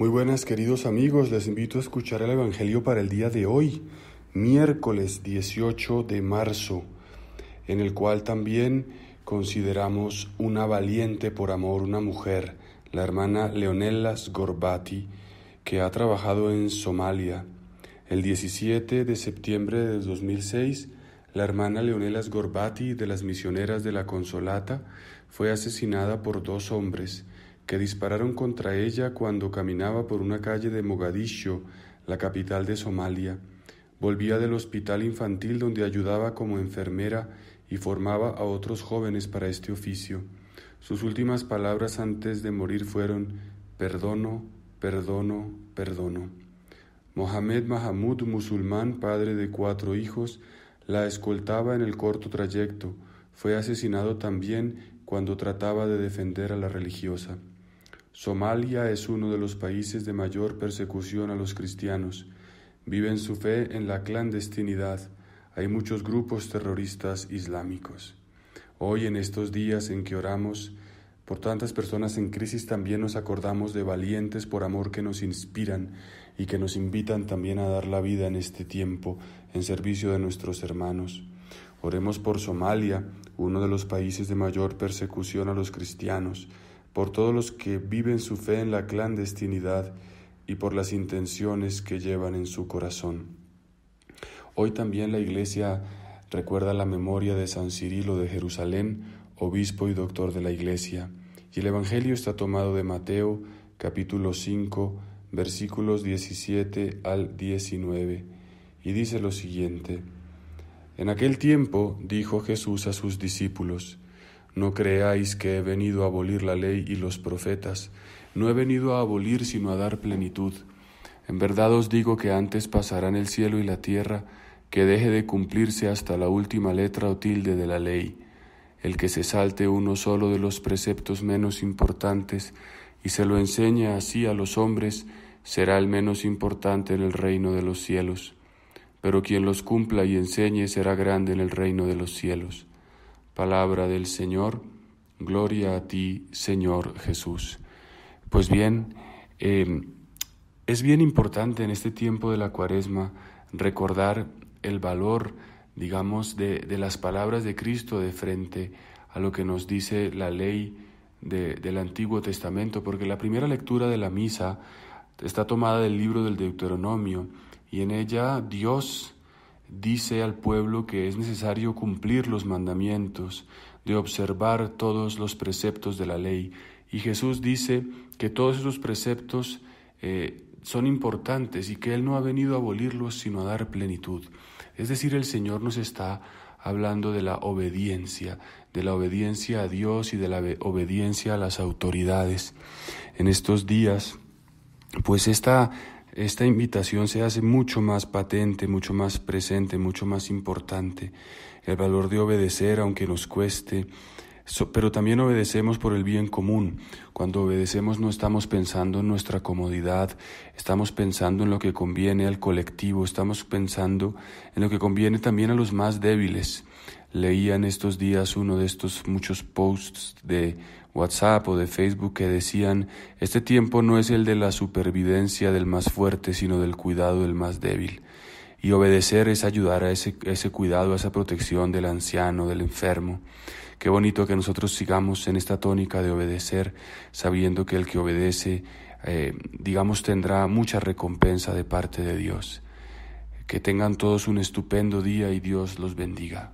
Muy buenas queridos amigos, les invito a escuchar el Evangelio para el día de hoy, miércoles 18 de marzo, en el cual también consideramos una valiente por amor, una mujer, la hermana Leonella Sgorbati, que ha trabajado en Somalia. El 17 de septiembre de 2006, la hermana Leonela Sgorbati de las misioneras de la Consolata fue asesinada por dos hombres que dispararon contra ella cuando caminaba por una calle de Mogadishu, la capital de Somalia. Volvía del hospital infantil donde ayudaba como enfermera y formaba a otros jóvenes para este oficio. Sus últimas palabras antes de morir fueron Perdono, perdono, perdono. Mohamed Mahamud, musulmán, padre de cuatro hijos, la escoltaba en el corto trayecto. Fue asesinado también cuando trataba de defender a la religiosa. Somalia es uno de los países de mayor persecución a los cristianos. Viven su fe en la clandestinidad. Hay muchos grupos terroristas islámicos. Hoy, en estos días en que oramos por tantas personas en crisis, también nos acordamos de valientes por amor que nos inspiran y que nos invitan también a dar la vida en este tiempo en servicio de nuestros hermanos. Oremos por Somalia, uno de los países de mayor persecución a los cristianos por todos los que viven su fe en la clandestinidad y por las intenciones que llevan en su corazón. Hoy también la Iglesia recuerda la memoria de San Cirilo de Jerusalén, obispo y doctor de la Iglesia, y el Evangelio está tomado de Mateo capítulo 5 versículos 17 al 19, y dice lo siguiente, En aquel tiempo dijo Jesús a sus discípulos, no creáis que he venido a abolir la ley y los profetas. No he venido a abolir sino a dar plenitud. En verdad os digo que antes pasarán el cielo y la tierra, que deje de cumplirse hasta la última letra o tilde de la ley. El que se salte uno solo de los preceptos menos importantes y se lo enseñe así a los hombres, será el menos importante en el reino de los cielos. Pero quien los cumpla y enseñe será grande en el reino de los cielos. Palabra del Señor, gloria a ti, Señor Jesús. Pues bien, em, es bien importante en este tiempo de la cuaresma recordar el valor, digamos, de, las palabras de Cristo de frente a lo que nos dice la ley del Antiguo Testamento, porque la primera lectura de la misa está tomada del libro del Deuteronomio y en ella Dios dice al pueblo que es necesario cumplir los mandamientos, de observar todos los preceptos de la ley. Y Jesús dice que todos esos preceptos eh, son importantes y que Él no ha venido a abolirlos sino a dar plenitud. Es decir, el Señor nos está hablando de la obediencia, de la obediencia a Dios y de la obediencia a las autoridades. En estos días, pues esta esta invitación se hace mucho más patente, mucho más presente, mucho más importante. El valor de obedecer aunque nos cueste, pero también obedecemos por el bien común. Cuando obedecemos no estamos pensando en nuestra comodidad, estamos pensando en lo que conviene al colectivo, estamos pensando en lo que conviene también a los más débiles. Leía en estos días uno de estos muchos posts de WhatsApp o de Facebook que decían, este tiempo no es el de la supervivencia del más fuerte, sino del cuidado del más débil. Y obedecer es ayudar a ese, cuidado, a esa protección del anciano, del enfermo. Qué bonito que nosotros sigamos en esta tónica de obedecer, sabiendo que el que obedece, eh, digamos, tendrá mucha recompensa de parte de Dios. Que tengan todos un estupendo día y Dios los bendiga.